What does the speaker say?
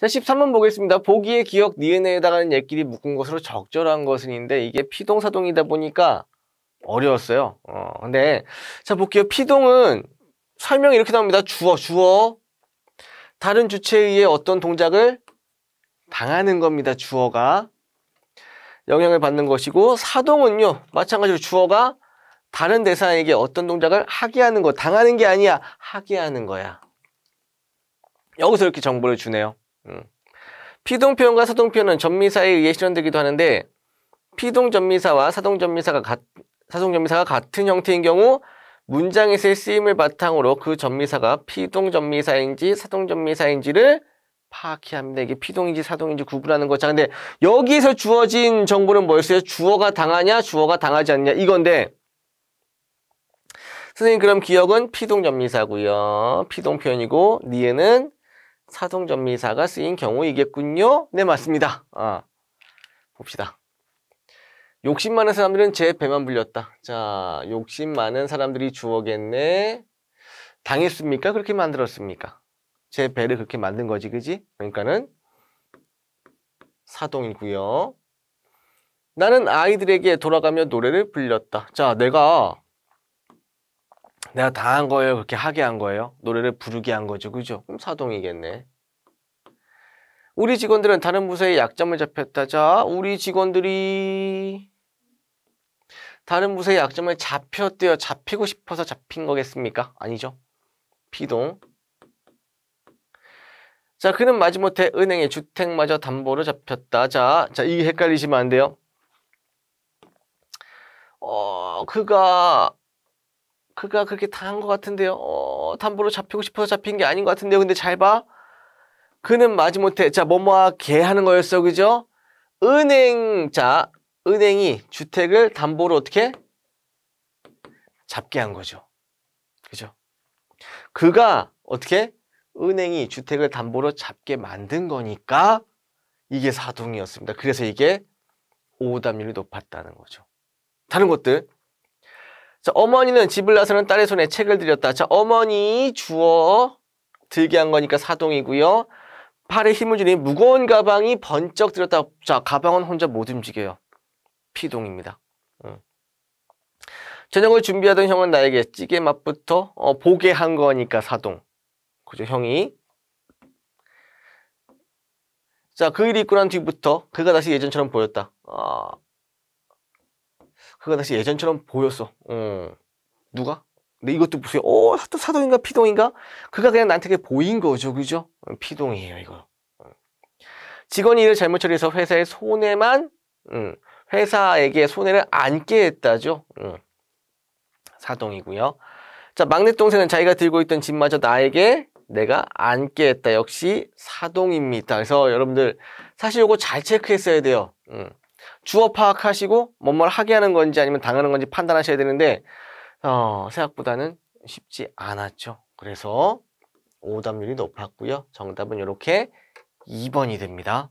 자, 13번 보겠습니다. 보기의 기억 니은에 해당하는 옛끼리 묶은 것으로 적절한 것은인데 이게 피동사동이다 보니까 어려웠어요. 어, 근데 자 볼게요. 피동은 설명이 이렇게 나옵니다. 주어, 주어. 다른 주체에 의해 어떤 동작을 당하는 겁니다. 주어가 영향을 받는 것이고 사동은요. 마찬가지로 주어가 다른 대상에게 어떤 동작을 하게 하는 거, 당하는 게 아니야. 하게 하는 거야. 여기서 이렇게 정보를 주네요. 음. 피동표현과 사동표현은 전미사에 의해 실현되기도 하는데 피동전미사와 사동전미사가 가, 사동전미사가 같은 형태인 경우 문장에서의 쓰임을 바탕으로 그 전미사가 피동전미사인지 사동전미사인지를 파악해야 합니다. 이게 피동인지 사동인지 구분하는 거죠. 근데 여기에서 주어진 정보는 뭐였어요? 주어가 당하냐, 주어가 당하지 않냐 이건데 선생님 그럼 기억은 피동전미사고요. 피동표현이고 니에는 사동전미사가 쓰인 경우이겠군요. 네, 맞습니다. 아, 봅시다. 욕심 많은 사람들은 제 배만 불렸다. 자, 욕심 많은 사람들이 주어겠네. 당했습니까? 그렇게 만들었습니까? 제 배를 그렇게 만든 거지, 그지? 그러니까는 사동이고요. 나는 아이들에게 돌아가며 노래를 불렸다. 자, 내가 내가 다 한 거예요? 그렇게 하게 한 거예요? 노래를 부르게 한 거죠. 그죠? 그럼 사동이겠네. 우리 직원들은 다른 부서에 약점을 잡혔다. 자, 우리 직원들이 다른 부서에 약점을 잡혔대요. 잡히고 싶어서 잡힌 거겠습니까? 아니죠. 피동. 자, 그는 마지못해 은행에 주택마저 담보로 잡혔다. 자, 자, 이게 헷갈리시면 안 돼요. 어, 그가 그가 그렇게 당한 것 같은데요. 어, 담보로 잡히고 싶어서 잡힌 게 아닌 것 같은데요. 근데 잘 봐. 그는 마지못해 자 뭐뭐와 개하는 거였어 그죠? 은행 자 은행이 주택을 담보로 어떻게 잡게 한 거죠. 그죠? 그가 어떻게 은행이 주택을 담보로 잡게 만든 거니까 이게 사동이었습니다. 그래서 이게 오답률이 높았다는 거죠. 다른 것들 자, 어머니는 집을 나서는 딸의 손에 책을 들였다. 자, 어머니 주어 들게 한 거니까 사동이고요. 팔에 힘을 주니 무거운 가방이 번쩍 들었다. 자, 가방은 혼자 못 움직여요. 피동입니다. 음. 저녁을 준비하던 형은 나에게 찌개 맛부터 어, 보게 한 거니까 사동. 그죠, 형이. 자, 그 일이 있고 난 뒤부터 그가 다시 예전처럼 보였다. 아, 그가 다시 예전처럼 보였어. 어. 누가? 근데 이것도 보세요. 어 사동인가 피동인가? 그가 그냥 나한테 보인 거죠, 그죠? 어, 피동이에요 이거. 어. 직원이 일을 잘못 처리해서 회사에 손해만 음, 회사에게 손해를 안게 했다죠. 음. 사동이고요. 자 막내 동생은 자기가 들고 있던 집마저 나에게 내가 안게 했다. 역시 사동입니다. 그래서 여러분들 사실 이거 잘 체크했어야 돼요. 음. 주어 파악하시고 뭔 뭘 하게 하는 건지 아니면 당하는 건지 판단하셔야 되는데 어, 생각보다는 쉽지 않았죠. 그래서 오답률이 높았고요. 정답은 이렇게 2번이 됩니다.